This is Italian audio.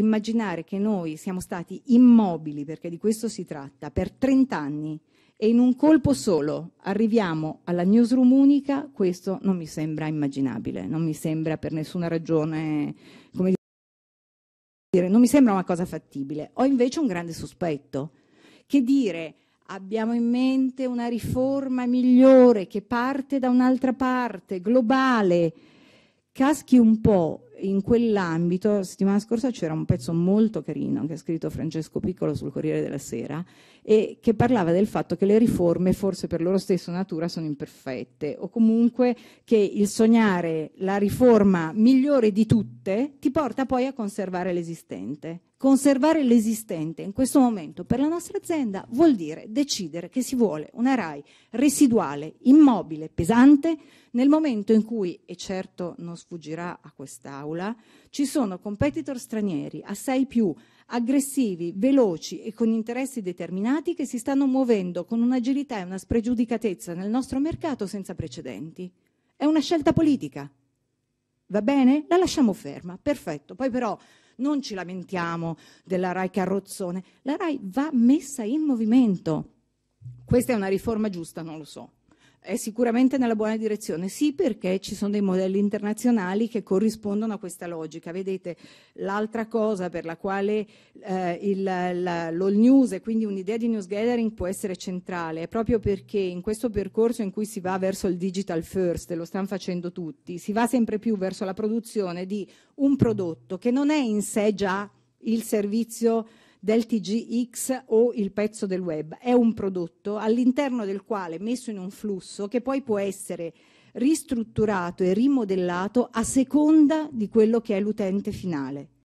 immaginare che noi siamo stati immobili, perché di questo si tratta, per 30 anni e in un colpo solo arriviamo alla newsroom unica, questo non mi sembra immaginabile, non mi sembra per nessuna ragione, come dire, non mi sembra una cosa fattibile. Ho invece un grande sospetto, che dire abbiamo in mente una riforma migliore che parte da un'altra parte, globale, caschi un po' in quell'ambito, la settimana scorsa c'era un pezzo molto carino che ha scritto Francesco Piccolo sul Corriere della Sera e che parlava del fatto che le riforme forse per loro stessa natura sono imperfette o comunque che il sognare la riforma migliore di tutte ti porta poi a conservare l'esistente. Conservare l'esistente in questo momento per la nostra azienda vuol dire decidere che si vuole una RAI residuale, immobile, pesante, nel momento in cui, e certo non sfuggirà a quest'Aula, ci sono competitor stranieri assai più aggressivi, veloci e con interessi determinati che si stanno muovendo con un'agilità e una spregiudicatezza nel nostro mercato senza precedenti. È una scelta politica. Va bene? La lasciamo ferma, perfetto. Poi però non ci lamentiamo della RAI carrozzone, la RAI va messa in movimento. Questa è una riforma giusta, non lo so. È sicuramente nella buona direzione, sì, perché ci sono dei modelli internazionali che corrispondono a questa logica. Vedete, l'altra cosa per la quale eh, il, la, l'all news e quindi un'idea di news gathering può essere centrale è proprio perché in questo percorso in cui si va verso il digital first, lo stanno facendo tutti, si va sempre più verso la produzione di un prodotto che non è in sé già il servizio del TGX o il pezzo del web. È un prodotto all'interno del quale messo in un flusso che poi può essere ristrutturato e rimodellato a seconda di quello che è l'utente finale.